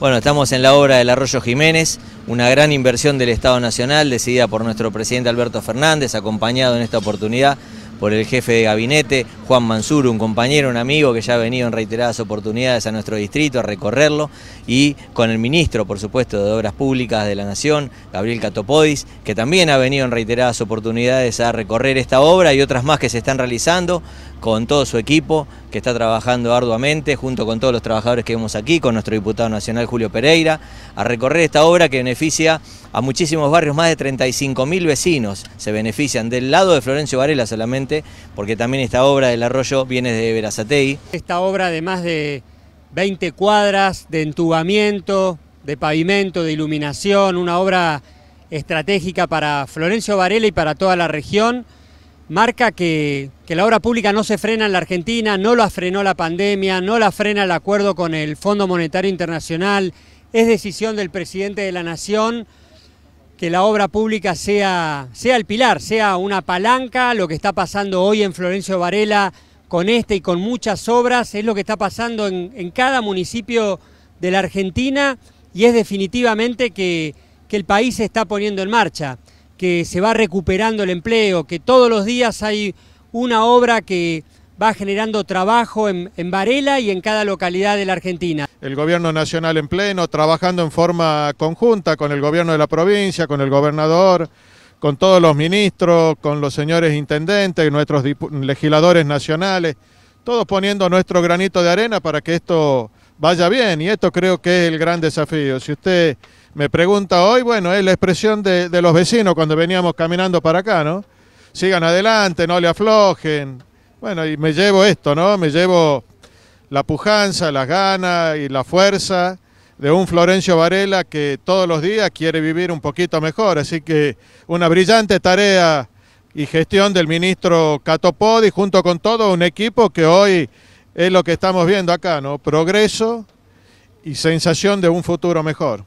Bueno, estamos en la obra del Arroyo Jiménez, una gran inversión del Estado Nacional decidida por nuestro presidente Alberto Fernández, acompañado en esta oportunidad por el jefe de gabinete, Juan Mansur, un compañero, un amigo que ya ha venido en reiteradas oportunidades a nuestro distrito a recorrerlo, y con el ministro, por supuesto, de Obras Públicas de la Nación, Gabriel Catopodis, que también ha venido en reiteradas oportunidades a recorrer esta obra y otras más que se están realizando con todo su equipo que está trabajando arduamente junto con todos los trabajadores que vemos aquí, con nuestro diputado nacional Julio Pereira, a recorrer esta obra que beneficia a muchísimos barrios, más de 35.000 vecinos se benefician del lado de Florencio Varela solamente, porque también esta obra del arroyo viene de Verazatei. Esta obra de más de 20 cuadras de entubamiento, de pavimento, de iluminación, una obra estratégica para Florencio Varela y para toda la región marca que, la obra pública no se frena en la Argentina, no la frenó la pandemia, no la frena el acuerdo con el Fondo Monetario Internacional, es decisión del presidente de la Nación que la obra pública sea, sea el pilar, sea una palanca, lo que está pasando hoy en Florencio Varela con este y con muchas obras, es lo que está pasando en, en cada municipio de la Argentina y es definitivamente que, que el país se está poniendo en marcha que se va recuperando el empleo, que todos los días hay una obra que va generando trabajo en, Varela y en cada localidad de la Argentina. El gobierno nacional en pleno, trabajando en forma conjunta con el gobierno de la provincia, con el gobernador, con todos los ministros, con los señores intendentes, nuestros legisladores nacionales, todos poniendo nuestro granito de arena para que esto vaya bien. Y esto creo que es el gran desafío. Si usted me pregunta hoy, bueno, es la expresión de, los vecinos cuando veníamos caminando para acá, ¿no? Sigan adelante, no le aflojen. Bueno, y me llevo esto, ¿no? Me llevo la pujanza, las ganas y la fuerza de un Florencio Varela que todos los días quiere vivir un poquito mejor. Así que una brillante tarea y gestión del ministro Catopodi junto con todo un equipo que hoy es lo que estamos viendo acá, ¿no? Progreso y sensación de un futuro mejor.